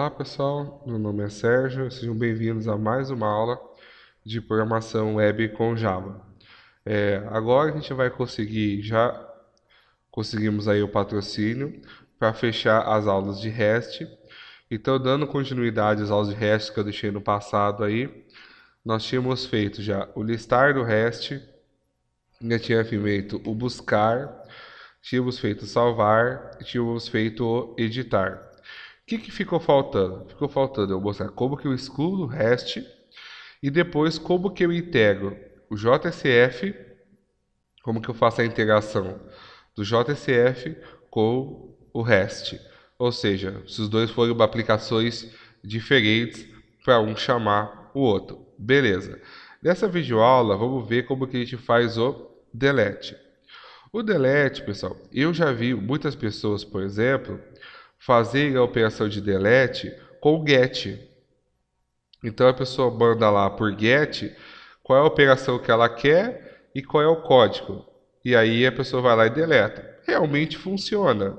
Olá pessoal, meu nome é Sérgio, sejam bem-vindos a mais uma aula de programação web com Java. É, agora a gente vai conseguir, já conseguimos aí o patrocínio para fechar as aulas de REST. Então, dando continuidade às aulas de REST que eu deixei no passado aí, nós tínhamos feito já o listar do REST, já tinha feito o buscar, tínhamos feito salvar, tínhamos feito o editar que, que ficou faltando? Ficou faltando eu mostrar como que eu excluo o REST e depois como que eu integro o JSF, como que eu faço a integração do JSF com o REST. Ou seja, se os dois forem aplicações diferentes para um chamar o outro. Beleza. Nessa videoaula, vamos ver como que a gente faz o delete. O delete, pessoal, eu já vi muitas pessoas, por exemplo, fazer a operação de delete com get. Então a pessoa manda lá por get qual é a operação que ela quer e qual é o código. E aí a pessoa vai lá e deleta. Realmente funciona.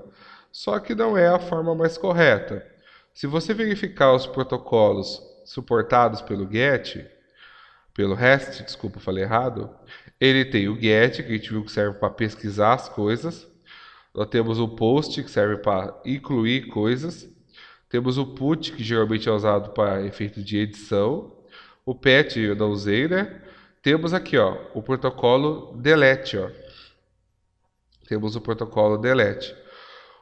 Só que não é a forma mais correta. Se você verificar os protocolos suportados pelo GET, pelo REST, desculpa, falei errado, ele tem o GET, que a gente viu que serve para pesquisar as coisas, nós temos o post, que serve para incluir coisas. Temos o put, que geralmente é usado para efeito de edição. O pet eu não usei, né? Temos aqui ó, o protocolo delete. Ó. Temos o protocolo delete.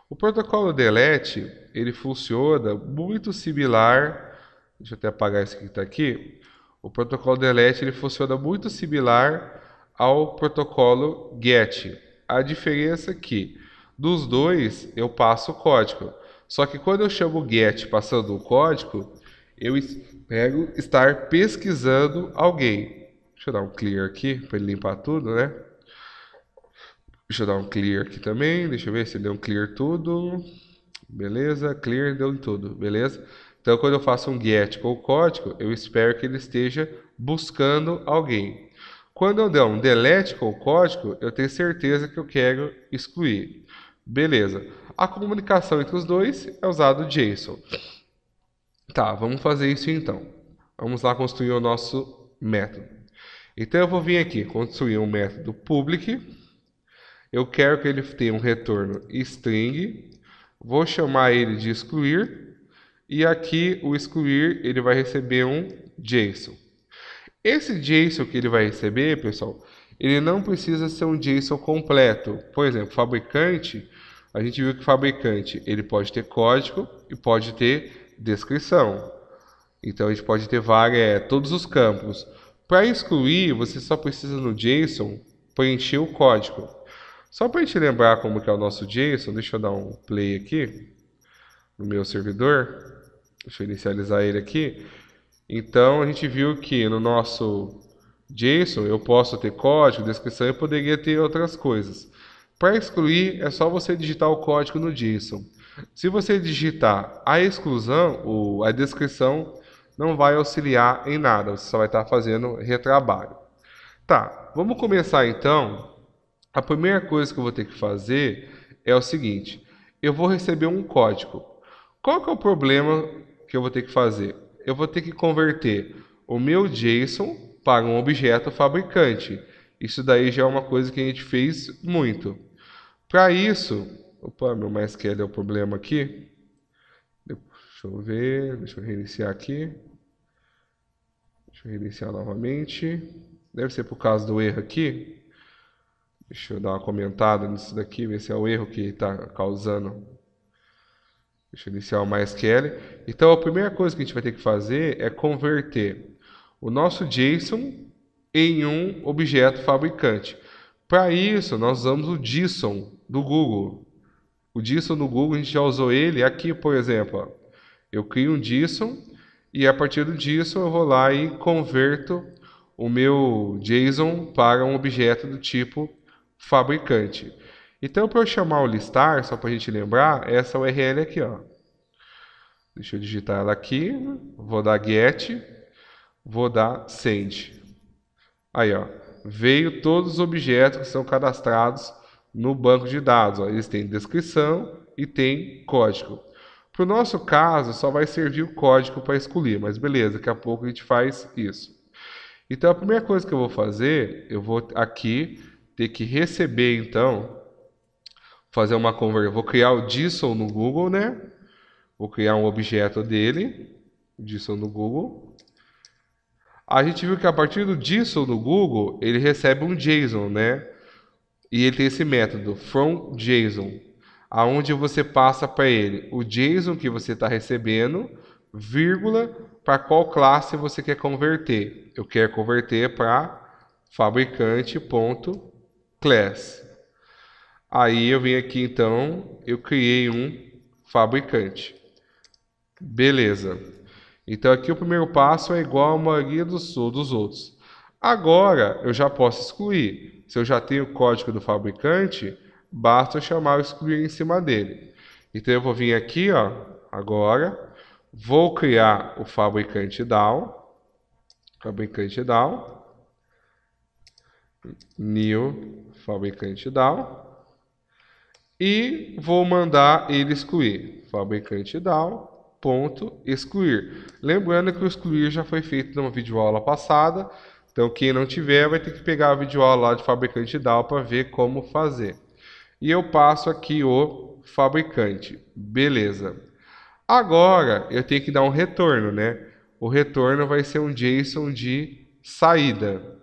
O protocolo delete ele funciona muito similar. Deixa eu até apagar esse que está aqui. O protocolo delete ele funciona muito similar ao protocolo get. A diferença é que dos dois, eu passo o código. Só que quando eu chamo get passando o código, eu espero estar pesquisando alguém. Deixa eu dar um clear aqui para ele limpar tudo, né? Deixa eu dar um clear aqui também. Deixa eu ver se ele deu um clear tudo. Beleza, clear deu em tudo, beleza? Então, quando eu faço um get com o código, eu espero que ele esteja buscando alguém. Quando eu der um delete com o código, eu tenho certeza que eu quero excluir. Beleza. A comunicação entre os dois é usado JSON. Tá, vamos fazer isso então. Vamos lá construir o nosso método. Então eu vou vir aqui, construir um método public. Eu quero que ele tenha um retorno string. Vou chamar ele de excluir. E aqui o excluir ele vai receber um JSON. Esse JSON que ele vai receber, pessoal, ele não precisa ser um JSON completo. Por exemplo, fabricante, a gente viu que fabricante ele pode ter código e pode ter descrição. Então a gente pode ter várias, é, todos os campos. Para excluir, você só precisa no JSON preencher o código. Só para a gente lembrar como que é o nosso JSON, deixa eu dar um play aqui no meu servidor. Deixa eu inicializar ele aqui. Então a gente viu que no nosso JSON, eu posso ter código, descrição, eu poderia ter outras coisas. Para excluir, é só você digitar o código no JSON. Se você digitar a exclusão, ou a descrição, não vai auxiliar em nada, você só vai estar fazendo retrabalho. Tá, vamos começar então. A primeira coisa que eu vou ter que fazer é o seguinte, eu vou receber um código. Qual que é o problema que eu vou ter que fazer? Eu vou ter que converter o meu JSON para um objeto fabricante. Isso daí já é uma coisa que a gente fez muito. Para isso, opa, meu MySQL é o problema aqui. Deixa eu ver, deixa eu reiniciar aqui. Deixa eu reiniciar novamente. Deve ser por causa do erro aqui. Deixa eu dar uma comentada nisso daqui, ver se é o erro que está causando. Deixa eu iniciar o MySQL. Então a primeira coisa que a gente vai ter que fazer é converter o nosso JSON em um objeto fabricante. Para isso, nós usamos o JSON do Google. O JSON do Google, a gente já usou ele aqui, por exemplo. Eu crio um JSON e a partir do JSON eu vou lá e converto o meu JSON para um objeto do tipo fabricante. Então, para eu chamar o listar, só para a gente lembrar, essa URL aqui, ó. Deixa eu digitar ela aqui, vou dar get, vou dar send. Aí, ó, veio todos os objetos que são cadastrados no banco de dados. Ó. Eles têm descrição e tem código. Para o nosso caso, só vai servir o código para escolher, mas beleza, daqui a pouco a gente faz isso. Então, a primeira coisa que eu vou fazer, eu vou aqui ter que receber, então, fazer uma conversão. Vou criar o JSON no Google, né? Vou criar um objeto dele, JSON no Google a gente viu que a partir do JSON do Google, ele recebe um JSON, né? E ele tem esse método, from JSON, aonde você passa para ele o JSON que você está recebendo, vírgula, para qual classe você quer converter. Eu quero converter para fabricante.class. Aí eu vim aqui então, eu criei um fabricante. Beleza. Então aqui o primeiro passo é igual a maioria dos, dos outros. Agora eu já posso excluir. Se eu já tenho o código do fabricante, basta eu chamar o excluir em cima dele. Então eu vou vir aqui, ó, agora, vou criar o fabricante down, fabricante down, new fabricante down, e vou mandar ele excluir, fabricante down, ponto excluir. Lembrando que o excluir já foi feito numa videoaula passada, então quem não tiver vai ter que pegar a videoaula lá de fabricante DAO para ver como fazer. E eu passo aqui o fabricante, beleza. Agora eu tenho que dar um retorno, né? O retorno vai ser um JSON de saída.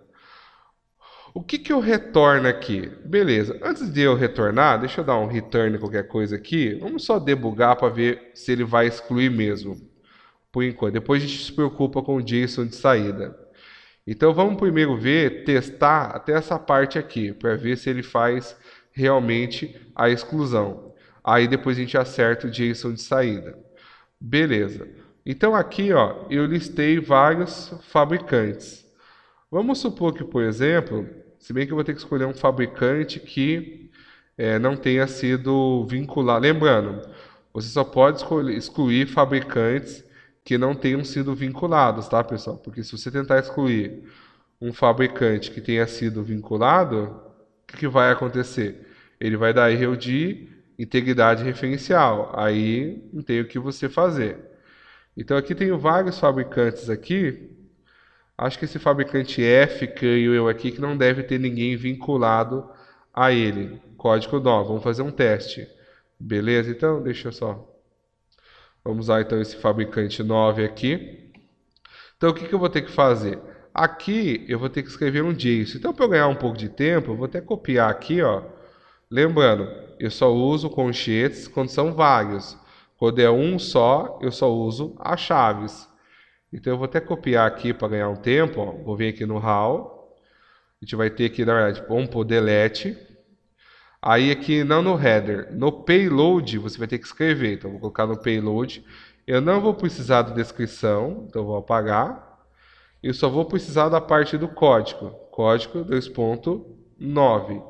O que, que eu retorno aqui? Beleza, antes de eu retornar, deixa eu dar um return qualquer coisa aqui. Vamos só debugar para ver se ele vai excluir mesmo. Por enquanto, depois a gente se preocupa com o JSON de saída. Então vamos primeiro ver, testar até essa parte aqui, para ver se ele faz realmente a exclusão. Aí depois a gente acerta o JSON de saída. Beleza. Então aqui ó, eu listei vários fabricantes. Vamos supor que, por exemplo, se bem que eu vou ter que escolher um fabricante que é, não tenha sido vinculado. Lembrando, você só pode escolher, excluir fabricantes que não tenham sido vinculados, tá, pessoal? Porque se você tentar excluir um fabricante que tenha sido vinculado, o que, que vai acontecer? Ele vai dar erro de integridade referencial. Aí não tem o que você fazer. Então aqui tenho vários fabricantes aqui Acho que esse fabricante F, creio eu aqui, que não deve ter ninguém vinculado a ele. Código nó, vamos fazer um teste. Beleza? Então, deixa eu só. Vamos usar então esse fabricante 9 aqui. Então, o que, que eu vou ter que fazer? Aqui eu vou ter que escrever um JSON. Então, para eu ganhar um pouco de tempo, eu vou até copiar aqui, ó. Lembrando, eu só uso colchetes quando são vários. Quando é um só, eu só uso as chaves. Então eu vou até copiar aqui para ganhar um tempo. Ó. Vou vir aqui no RAW. A gente vai ter aqui, na verdade, um por delete. Aí aqui, não no header, no payload você vai ter que escrever. Então vou colocar no payload. Eu não vou precisar da descrição, então vou apagar. Eu só vou precisar da parte do código. Código 2.9.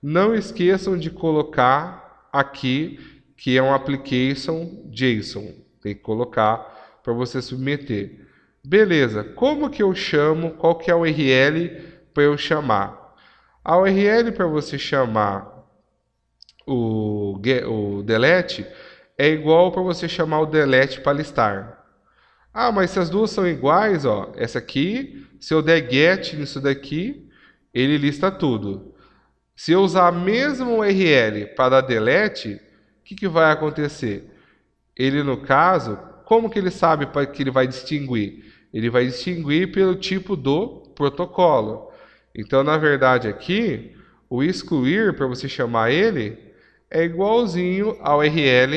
Não esqueçam de colocar aqui que é um application JSON. Tem que colocar para você submeter. Beleza, como que eu chamo? Qual que é a URL para eu chamar? A URL para você chamar o, o delete é igual para você chamar o delete para listar. Ah, mas se as duas são iguais, ó, essa aqui, se eu der get nisso daqui, ele lista tudo. Se eu usar a mesma URL para dar delete, o que, que vai acontecer? Ele, no caso, como que ele sabe para que ele vai distinguir? Ele vai distinguir pelo tipo do protocolo. Então, na verdade, aqui, o excluir, para você chamar ele, é igualzinho ao RL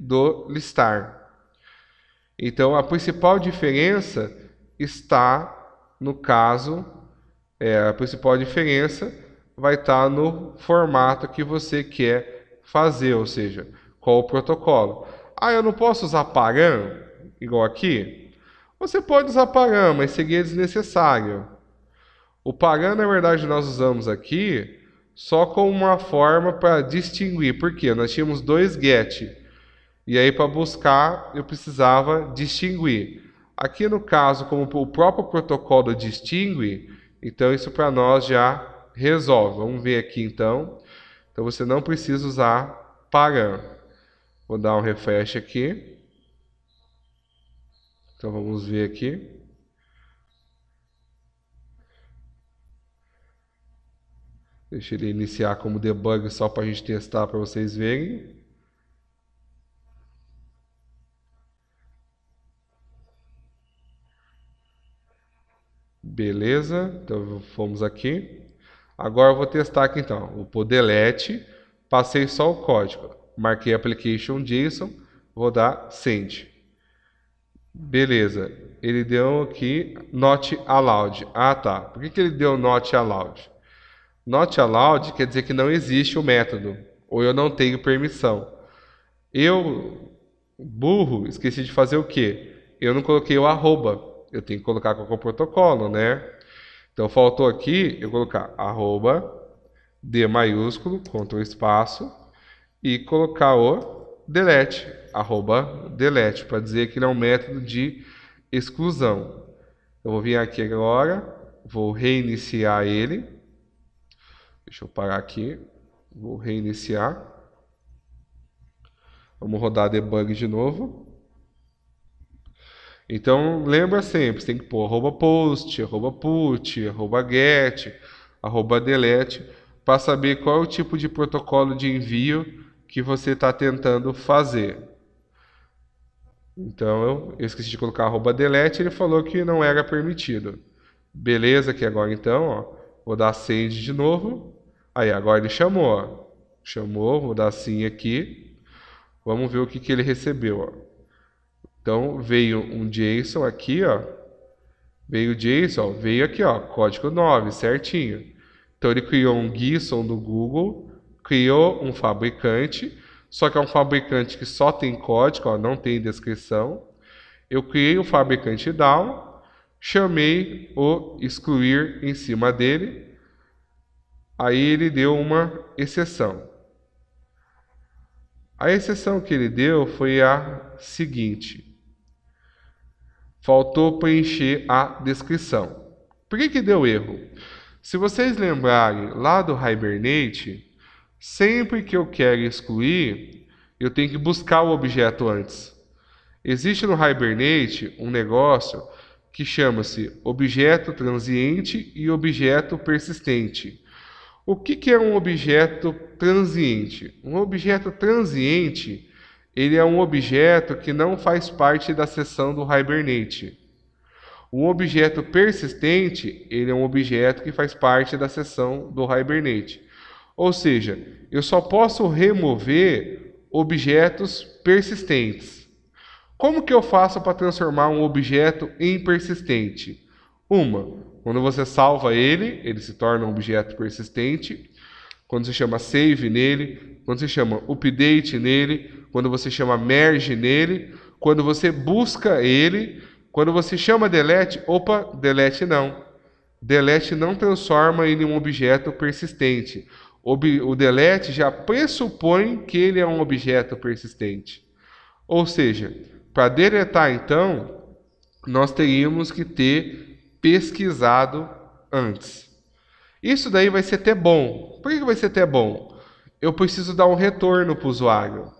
do listar. Então, a principal diferença está no caso, é, a principal diferença vai estar tá no formato que você quer fazer, ou seja, qual o protocolo ah, eu não posso usar parã, igual aqui. Você pode usar parã, mas seria é desnecessário. O parã, na verdade, nós usamos aqui só como uma forma para distinguir, porque nós tínhamos dois get. E aí, para buscar, eu precisava distinguir. Aqui, no caso, como o próprio protocolo distingue, então isso para nós já resolve. Vamos ver aqui, então. Então, você não precisa usar parã. Vou dar um refresh aqui. Então vamos ver aqui. Deixa ele iniciar como debug só para a gente testar para vocês verem. Beleza, então fomos aqui. Agora eu vou testar aqui então, o delete, passei só o código. Marquei application JSON, vou dar send. Beleza, ele deu aqui not allowed. Ah, tá. Por que, que ele deu not allowed? Not allowed quer dizer que não existe o método, ou eu não tenho permissão. Eu, burro, esqueci de fazer o quê? Eu não coloquei o arroba. Eu tenho que colocar qual é o protocolo, né? Então, faltou aqui eu colocar arroba, D maiúsculo, ctrl espaço, e colocar o delete, arroba delete, para dizer que ele é um método de exclusão. Eu vou vir aqui agora, vou reiniciar ele. Deixa eu parar aqui, vou reiniciar. Vamos rodar debug de novo. Então, lembra sempre, você tem que pôr arroba post, arroba put, arroba get, arroba delete, para saber qual é o tipo de protocolo de envio que você está tentando fazer. Então eu esqueci de colocar arroba delete, ele falou que não era permitido. Beleza, que agora então, ó, vou dar send de novo. Aí agora ele chamou, ó. chamou, vou dar sim aqui. Vamos ver o que, que ele recebeu. Ó. Então veio um JSON aqui, ó. veio o JSON, ó. veio aqui, ó, código 9, certinho. Então ele criou um JSON do Google criou um fabricante, só que é um fabricante que só tem código, ó, não tem descrição. Eu criei o fabricante down, chamei o excluir em cima dele, aí ele deu uma exceção. A exceção que ele deu foi a seguinte: faltou preencher a descrição. Por que, que deu erro? Se vocês lembrarem lá do Hibernate, Sempre que eu quero excluir, eu tenho que buscar o objeto antes. Existe no Hibernate um negócio que chama-se objeto transiente e objeto persistente. O que, que, é um objeto transiente? Um objeto transiente ele é um objeto que não faz parte da seção do Hibernate. Um objeto persistente ele é um objeto que faz parte da seção do Hibernate. Ou seja, eu só posso remover objetos persistentes. Como que eu faço para transformar um objeto em persistente? Uma, quando você salva ele, ele se torna um objeto persistente. Quando você chama save nele, quando você chama update nele, quando você chama merge nele, quando você busca ele, quando você chama delete, opa, delete não. Delete não transforma ele em um objeto persistente. O delete já pressupõe que ele é um objeto persistente. Ou seja, para deletar então, nós teríamos que ter pesquisado antes. Isso daí vai ser até bom. Por que vai ser até bom? Eu preciso dar um retorno para o usuário.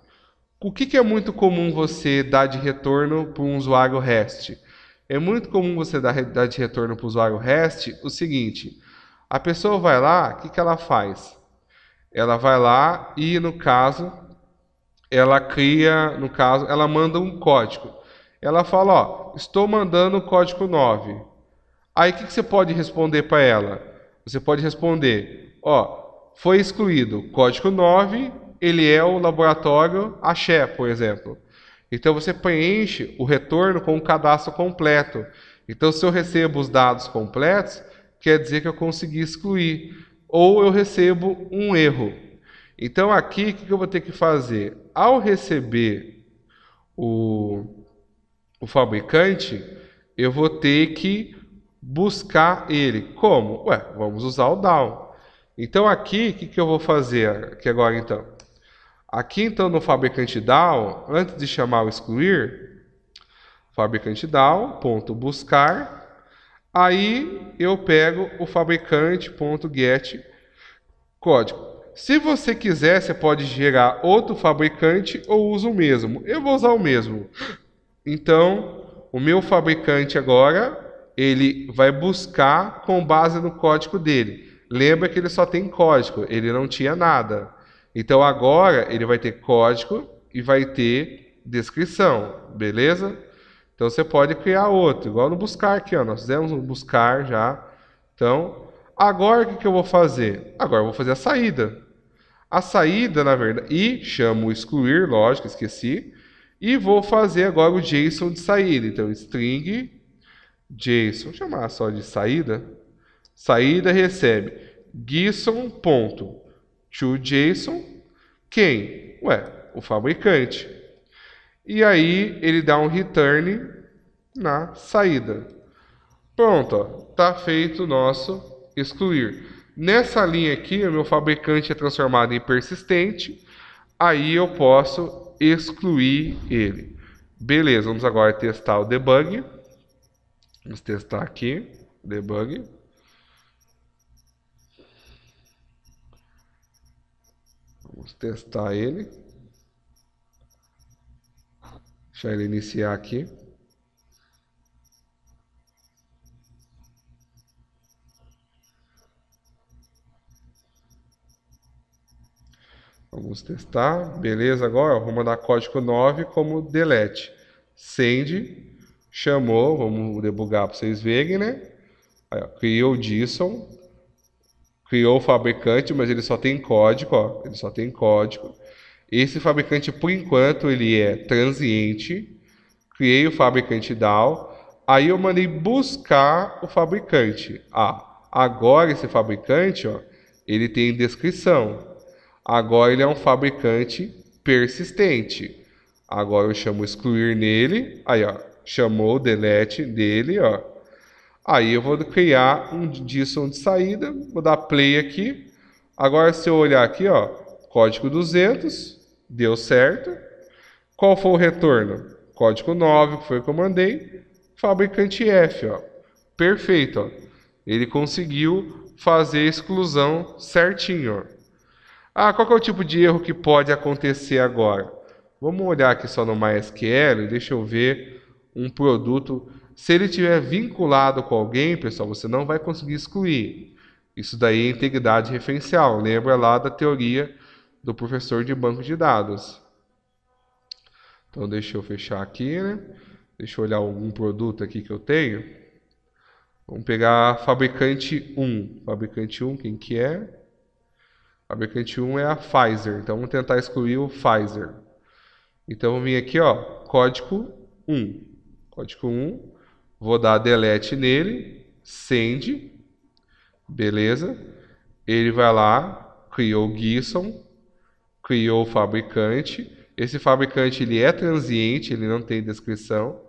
O que, que, é muito comum você dar de retorno para um usuário REST? É muito comum você dar, de retorno para o usuário REST o seguinte: a pessoa vai lá, o que, que ela faz? Ela vai lá e, no caso, ela cria, no caso, ela manda um código. Ela fala, ó, estou mandando o código 9. Aí o que, que você pode responder para ela? Você pode responder, ó, foi excluído código 9, ele é o laboratório Axé, por exemplo. Então você preenche o retorno com o cadastro completo. Então se eu recebo os dados completos, quer dizer que eu consegui excluir ou eu recebo um erro. Então aqui o que eu vou ter que fazer? Ao receber o, o fabricante, eu vou ter que buscar ele. Como? Ué, vamos usar o down. Então aqui o que, eu vou fazer aqui agora então? Aqui então no fabricante down, antes de chamar o excluir, fabricante down, ponto buscar, Aí eu pego o fabricante.get código. Se você quiser, você pode gerar outro fabricante ou usa o mesmo. Eu vou usar o mesmo. Então, o meu fabricante agora, ele vai buscar com base no código dele. Lembra que ele só tem código, ele não tinha nada. Então agora ele vai ter código e vai ter descrição, beleza? Então você pode criar outro, igual no buscar aqui, ó. Nós fizemos um buscar já. Então, agora o que, eu vou fazer? Agora eu vou fazer a saída. A saída, na verdade, e chamo excluir, lógico, esqueci. E vou fazer agora o JSON de saída. Então, string JSON, chamar só de saída. Saída recebe Gison.toJSON. Quem? Ué, o fabricante e aí ele dá um return na saída. Pronto, está feito o nosso excluir. Nessa linha aqui, o meu fabricante é transformado em persistente, aí eu posso excluir ele. Beleza, vamos agora testar o debug. Vamos testar aqui, debug. Vamos testar ele. Deixa ele iniciar aqui. Vamos testar. Beleza, agora vou mandar código 9 como delete. Send, chamou, vamos debugar para vocês verem, né? Aí, ó, criou o Disson, criou o fabricante, mas ele só tem código, ó, ele só tem código. Esse fabricante, por enquanto, ele é transiente. Criei o fabricante DAO. Aí eu mandei buscar o fabricante. Ah, agora esse fabricante, ó, ele tem descrição. Agora ele é um fabricante persistente. Agora eu chamo excluir nele. Aí, ó, chamou o delete dele, ó. Aí eu vou criar um JSON de saída, vou dar play aqui. Agora se eu olhar aqui, ó, Código 200, deu certo. Qual foi o retorno? Código 9, que foi o que eu mandei. Fabricante F, ó. Perfeito, ó. Ele conseguiu fazer a exclusão certinho, ó. Ah, qual é o tipo de erro que pode acontecer agora? Vamos olhar aqui só no MySQL, deixa eu ver um produto. Se ele estiver vinculado com alguém, pessoal, você não vai conseguir excluir. Isso daí é integridade referencial. Lembra lá da teoria do professor de banco de dados. Então deixa eu fechar aqui, né? Deixa eu olhar algum produto aqui que eu tenho. Vamos pegar fabricante 1. Fabricante 1, quem que é? Fabricante 1 é a Pfizer. Então vamos tentar excluir o Pfizer. Então vou vir aqui, ó, código 1. Código 1, vou dar delete nele, send, beleza? Ele vai lá, criou o Gison, criou o fabricante. Esse fabricante ele é transiente, ele não tem descrição.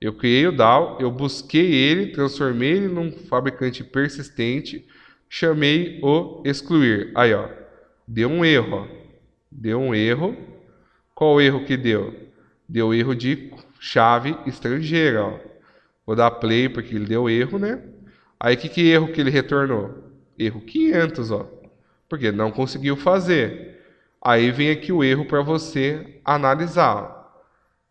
Eu criei o DAO, eu busquei ele, transformei ele num fabricante persistente, chamei o excluir. Aí, ó, deu um erro, ó. Deu um erro. Qual o erro que deu? Deu erro de chave estrangeira, ó. Vou dar play porque ele deu erro, né? Aí que que erro que ele retornou? Erro 500, ó. Porque não conseguiu fazer. Aí vem aqui o erro para você analisar.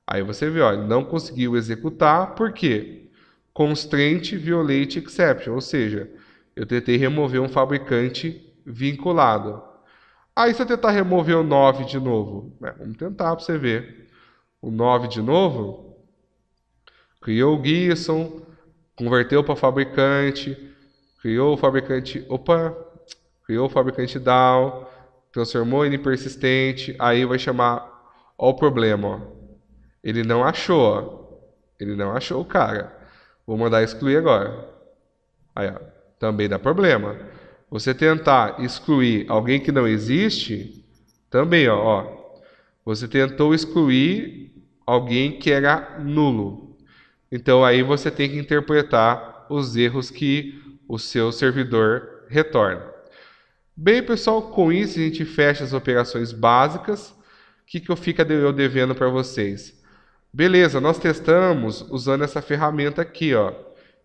Aí você vê, olha, não conseguiu executar, por quê? Constraint Violate Exception, ou seja, eu tentei remover um fabricante vinculado. Aí se eu tentar remover o 9 de novo, né, vamos tentar para você ver. O 9 de novo, criou o Gison, converteu para fabricante, criou o fabricante, opa, criou o fabricante down transformou ele em persistente, aí vai chamar, ó o problema, ó. Ele não achou, ó. Ele não achou o cara. Vou mandar excluir agora. Aí, ó, também dá problema. Você tentar excluir alguém que não existe, também, ó, ó. Você tentou excluir alguém que era nulo. Então aí você tem que interpretar os erros que o seu servidor retorna. Bem, pessoal, com isso a gente fecha as operações básicas. O que, que eu fico eu devendo para vocês? Beleza, nós testamos usando essa ferramenta aqui, ó,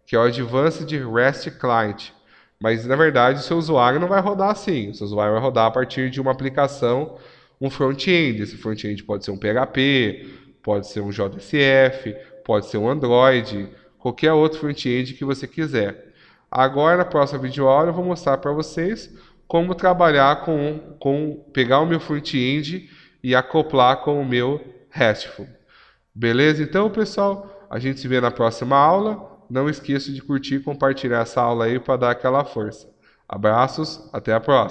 que é o Advanced REST Client. Mas, na verdade, o seu usuário não vai rodar assim. O seu usuário vai rodar a partir de uma aplicação, um front-end. Esse front-end pode ser um PHP, pode ser um JSF, pode ser um Android, qualquer outro front-end que você quiser. Agora, na próxima videoaula, eu vou mostrar para vocês como trabalhar com, com pegar o meu front-end e acoplar com o meu RESTful. Beleza? Então, pessoal, a gente se vê na próxima aula. Não esqueça de curtir e compartilhar essa aula aí para dar aquela força. Abraços, até a próxima.